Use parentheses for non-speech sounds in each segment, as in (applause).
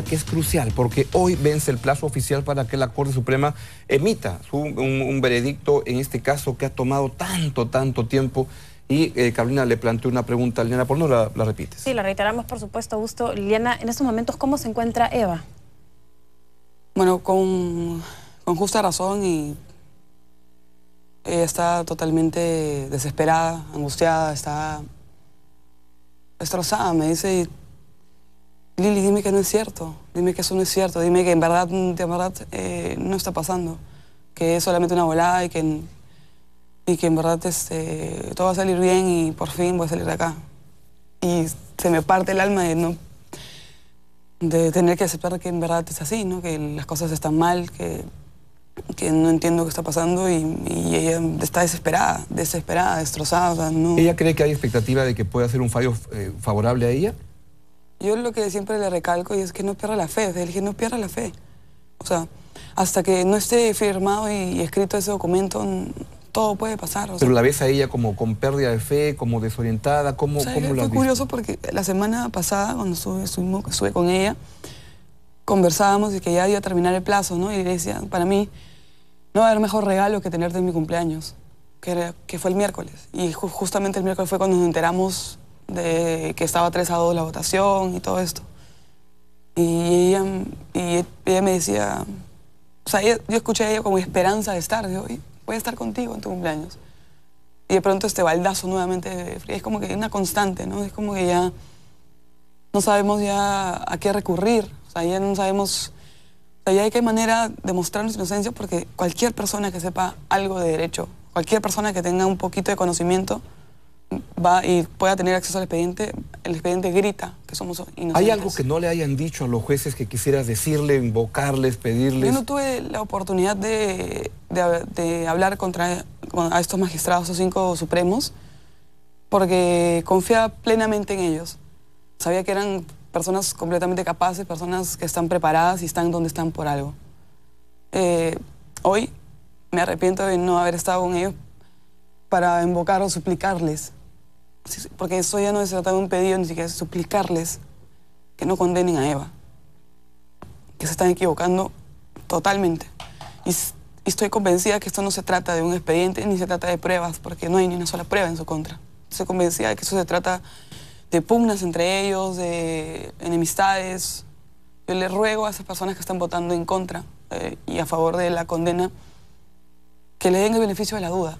que es crucial, porque hoy vence el plazo oficial para que la Corte Suprema emita un, veredicto en este caso que ha tomado tanto, tanto tiempo. Y eh, Carolina le planteó una pregunta a Liliana, ¿por no la, repites? Sí, la reiteramos, por supuesto, gusto Liliana, en estos momentos, ¿cómo se encuentra Eva? Bueno, con, justa razón y eh, está totalmente desesperada, angustiada, está destrozada. Me dice, Lili, dime que no es cierto, dime que eso no es cierto, dime que en verdad, verdad eh, no está pasando, que es solamente una volada y que, y que en verdad este, todo va a salir bien y por fin voy a salir de acá. Y se me parte el alma de no de tener que aceptar que en verdad es así, ¿no? que las cosas están mal, que, que no entiendo qué está pasando y, ella está desesperada, desesperada, destrozada. ¿Ella cree que hay expectativa de que pueda hacer un fallo eh, favorable a ella? Yo lo que siempre le recalco y es que no pierda la fe, le dije, no pierda la fe. O sea, hasta que no esté firmado y, escrito ese documento, todo puede pasar. Pero la ves a ella como con pérdida de fe, como desorientada, cómo O sea, ¿cómo curioso porque la semana pasada, cuando estuve, con ella, conversábamos y que ya iba a terminar el plazo, ¿no? Y decía, para mí, no va a haber mejor regalo que tenerte en mi cumpleaños, que, que fue el miércoles. Y justamente el miércoles fue cuando nos enteramos de que estaba 3 la votación y todo esto. Y ella, y ella me decía, o sea, yo escuché a ella como esperanza de estar, digo, voy a estar contigo en tu cumpleaños. Y de pronto este baldazo nuevamente, es como que es una constante, ¿no? Es como que ya no sabemos ya a qué recurrir, o sea, ya no sabemos, o sea, ya hay que manera de mostrarnos inocencia porque cualquier persona que sepa algo de derecho, cualquier persona que tenga un poquito de conocimiento, va y pueda tener acceso al expediente, el expediente grita que somos inocentes. ¿Hay algo que no le hayan dicho a los jueces que quisieras decirle, invocarles, pedirles? Yo no tuve la oportunidad de, de, hablar contra a estos magistrados, o cinco supremos, porque confiaba plenamente en ellos. Sabía que eran personas completamente capaces, personas que están preparadas y están donde están por algo. Eh, hoy me arrepiento de no haber estado con ellos para invocar o suplicarles porque eso ya no se trata de un pedido, ni siquiera de suplicarles que no condenen a Eva, que se están equivocando totalmente. Y, estoy convencida que esto no se trata de un expediente, ni se trata de pruebas, porque no hay ni una sola prueba en su contra. Estoy convencida de que eso se trata de pugnas entre ellos, de enemistades. Yo le ruego a esas personas que están votando en contra eh, y a favor de la condena que le den el beneficio de la duda,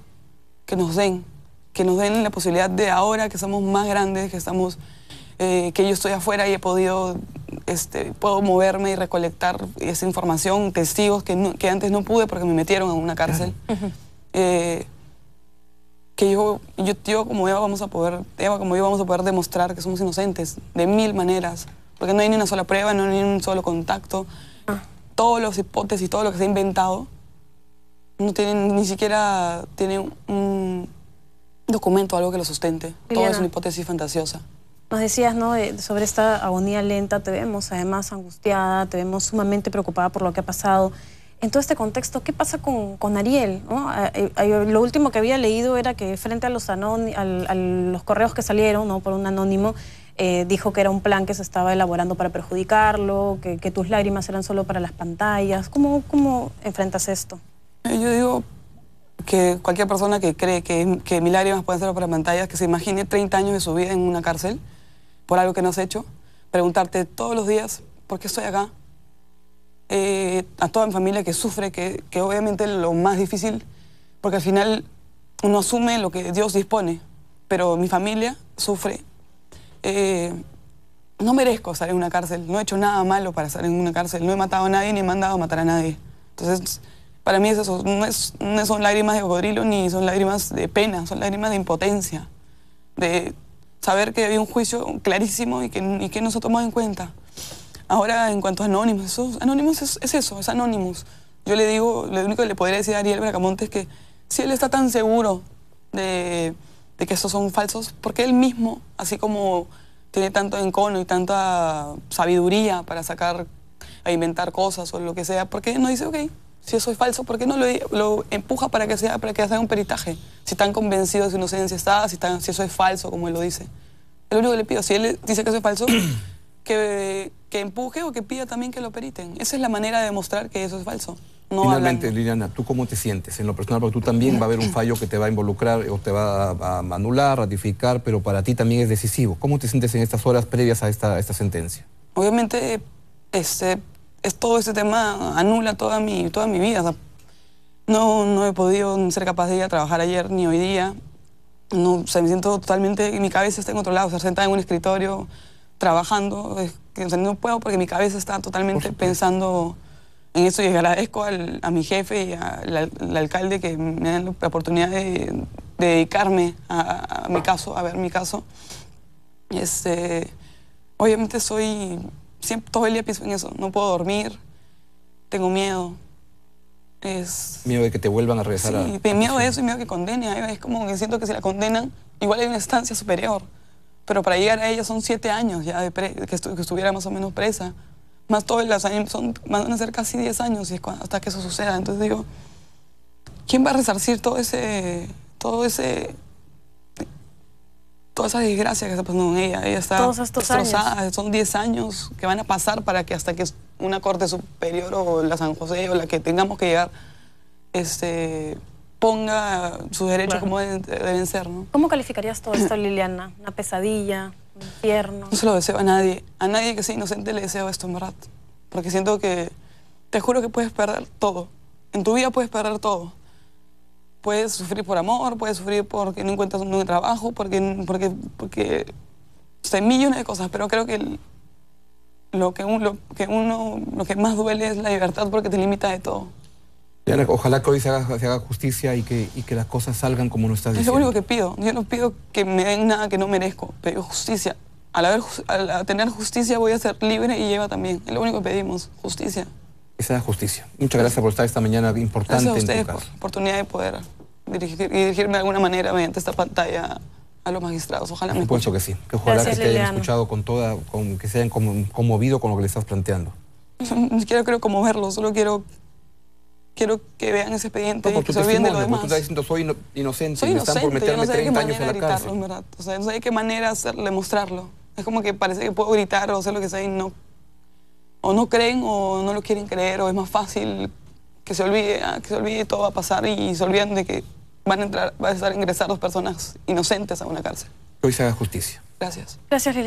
que nos den que nos den la posibilidad de ahora que somos más grandes, que estamos, eh, que yo estoy afuera y he podido, este, puedo moverme y recolectar esa información, testigos que, que antes no pude porque me metieron en una cárcel. Eh, que yo, yo, como Eva vamos a poder, como yo vamos a poder demostrar que somos inocentes de mil maneras, porque no hay ni una sola prueba, no hay ni un solo contacto. Ah. Todos los hipótesis, todo lo que se ha inventado, no tienen, ni siquiera tienen un documento, algo que lo sustente. Todo es una hipótesis fantasiosa. Nos decías, ¿no?, sobre esta agonía lenta, te vemos además angustiada, te vemos sumamente preocupada por lo que ha pasado. En todo este contexto, ¿qué pasa con, con Ariel? ¿no? Eh, lo último que había leído era que frente a los, a los correos que salieron ¿no? por un anónimo, eh, dijo que era un plan que se estaba elaborando para perjudicarlo, que, que tus lágrimas eran solo para las pantallas. ¿Cómo, cómo enfrentas esto? Eh, yo digo, que cualquier persona que cree que, que mil lágrimas pueden ser para pantallas, que se imagine 30 años de su vida en una cárcel por algo que no has hecho, preguntarte todos los días, ¿por qué estoy acá? Eh, a toda mi familia que sufre, que, que obviamente lo más difícil, porque al final uno asume lo que Dios dispone, pero mi familia sufre. Eh, no merezco estar en una cárcel, no he hecho nada malo para estar en una cárcel, no he matado a nadie ni he mandado a matar a nadie. Entonces, para mí eso no, es, no son lágrimas de cocodrilo ni son lágrimas de pena, son lágrimas de impotencia, de saber que había un juicio clarísimo y que, y que no se tomó en cuenta. Ahora, en cuanto a Anónimos, eso, Anónimos es, eso, es Anónimos. Yo le digo, lo único que le podría decir a Ariel Bracamonte es que si él está tan seguro de, de que estos son falsos, porque él mismo, así como tiene tanto encono y tanta sabiduría para sacar, a inventar cosas o lo que sea, porque no dice, ok, si eso es falso, ¿por qué no lo, empuja para que, sea, para que haga un peritaje? Si están convencidos de su inocencia está, si, están, si eso es falso, como él lo dice. lo único que le pido. Si él dice que eso es falso, (coughs) que, que, empuje o que pida también que lo periten. Esa es la manera de demostrar que eso es falso. Finalmente, Liliana, ¿tú cómo te sientes en lo personal? Porque tú también va a haber un fallo que te va a involucrar o te va a, anular, ratificar, pero para ti también es decisivo. ¿Cómo te sientes en estas horas previas a esta, a esta sentencia? Obviamente, este, es todo ese tema anula toda mi, toda mi vida. no, no he podido ser capaz de ir a trabajar ayer ni hoy día. No, se me siento totalmente, mi cabeza está en otro lado, o sentada en un escritorio, trabajando, es, no puedo porque mi cabeza está totalmente pensando en eso y agradezco a mi jefe y al, alcalde que me dan la oportunidad de, dedicarme a, a, mi caso, a ver mi caso. Este, obviamente soy siempre, todo el día pienso en eso. No puedo dormir, tengo miedo. Es... Miedo de que te vuelvan a regresar sí, miedo de eso y miedo que condenen. Es como que siento que si la condenan, igual hay una estancia superior. Pero para llegar a ella son siete años ya de que, estuviera más o menos presa. Más todos los años, son, van a ser casi diez años y hasta que eso suceda. Entonces digo, ¿quién va a resarcir todo ese, todo ese Todas esas desgracias que está pasando con ella. Ella está estos destrozada. Son 10 años que van a pasar para que hasta que una corte superior o la San José o la que tengamos que llegar este, ponga sus derechos como deben, ser. ¿no? ¿Cómo calificarías todo esto, Liliana? ¿Una pesadilla? ¿Un infierno? No se lo deseo a nadie. A nadie que sea inocente le deseo esto, en verdad. Porque siento que, te juro que puedes perder todo. En tu vida puedes perder todo puedes sufrir por amor, puedes sufrir porque no encuentras un trabajo, porque, porque, porque hay millones de cosas, pero creo que lo que, que uno, lo que más duele es la libertad porque te limita de todo. ojalá que hoy se haga, se haga justicia y que, y que, las cosas salgan como no estás diciendo. Es lo único que pido. Yo no pido que me den nada que no merezco. Pido justicia. Al, al tener justicia voy a ser libre y lleva también. Es lo único que pedimos, justicia esa se justicia. Muchas gracias por estar esta mañana importante gracias a ustedes en tu oportunidad de poder dirigirme de alguna manera mediante esta pantalla a los magistrados. Ojalá me escuchen. que sí. Que ojalá gracias, que te hayan escuchado con toda, con, que se hayan conmovido con lo que le estás planteando. (laughs) No siquiera quiero conmoverlo, solo quiero quiero que vean ese expediente no, y que se olviden de lo demás. Tú estás diciendo, soy inocente, y inocente, están por meterme no sé 30 años en la gritarlo, En verdad. O sea, no sé de qué manera hacerle, mostrarlo. Es como que parece que puedo gritar o hacer lo que sea y no o no creen o no lo quieren creer o es más fácil que se olvide, ah, que se olvide todo va a pasar y se olviden de que van a entrar, van a ingresar dos personas inocentes a una cárcel. Que hoy se haga justicia. Gracias. Gracias,